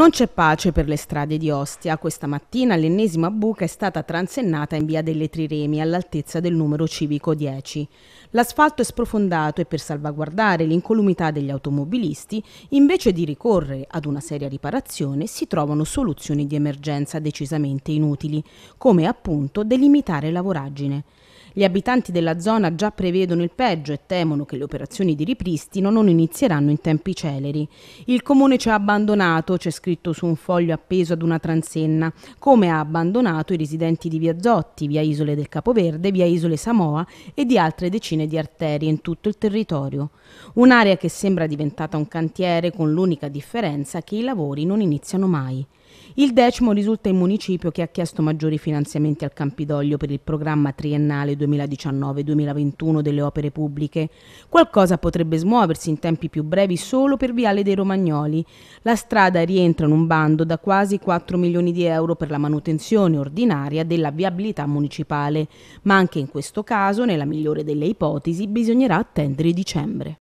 Non c'è pace per le strade di Ostia. Questa mattina l'ennesima buca è stata transennata in via delle Triremi all'altezza del numero civico 10. L'asfalto è sprofondato e per salvaguardare l'incolumità degli automobilisti, invece di ricorrere ad una seria riparazione, si trovano soluzioni di emergenza decisamente inutili, come appunto delimitare la voragine. Gli abitanti della zona già prevedono il peggio e temono che le operazioni di ripristino non inizieranno in tempi celeri. Il comune ci ha abbandonato, c'è scritto su un foglio appeso ad una transenna, come ha abbandonato i residenti di Via Zotti, Via Isole del Capoverde, Via Isole Samoa e di altre decine di arterie in tutto il territorio. Un'area che sembra diventata un cantiere con l'unica differenza che i lavori non iniziano mai. Il decimo risulta il municipio che ha chiesto maggiori finanziamenti al Campidoglio per il programma triennale 2019-2021 delle opere pubbliche. Qualcosa potrebbe smuoversi in tempi più brevi solo per Viale dei Romagnoli. La strada rientra in un bando da quasi 4 milioni di euro per la manutenzione ordinaria della viabilità municipale, ma anche in questo caso, nella migliore delle ipotesi, bisognerà attendere dicembre.